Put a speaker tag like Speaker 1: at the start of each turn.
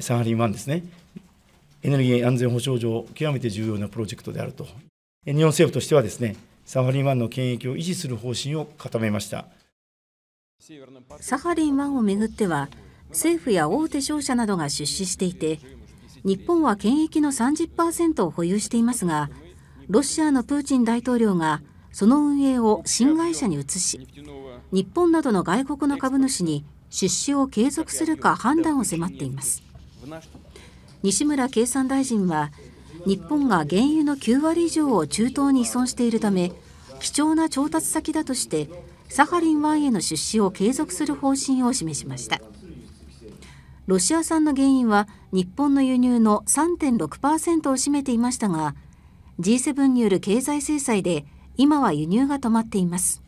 Speaker 1: サハリン1ですね、エネルギー安全保障上、極めて重要なプロジェクトであると。日本政府としてはですね、サハリン1の権益を維持する方針を固めました。
Speaker 2: サハリン1をめぐっては、政府や大手商社などが出資していて、日本は権益の30%を保有していますが、ロシアのプーチン大統領がその運営を新会社に移し、日本などの外国の株主に出資を継続するか判断を迫っています。西村経産大臣は日本が原油の9割以上を中東に依存しているため貴重な調達先だとしてサハリン1への出資を継続する方針を示しましたロシア産の原油は日本の輸入の3.6%を占めていましたが G7 による経済制裁で今は輸入が止まっています